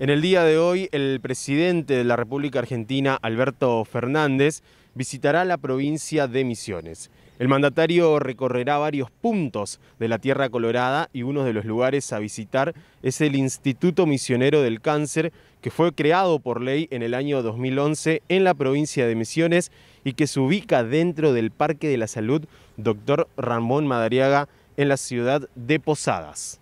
En el día de hoy, el presidente de la República Argentina, Alberto Fernández, visitará la provincia de Misiones. El mandatario recorrerá varios puntos de la Tierra Colorada y uno de los lugares a visitar es el Instituto Misionero del Cáncer, que fue creado por ley en el año 2011 en la provincia de Misiones y que se ubica dentro del Parque de la Salud Dr. Ramón Madariaga en la ciudad de Posadas.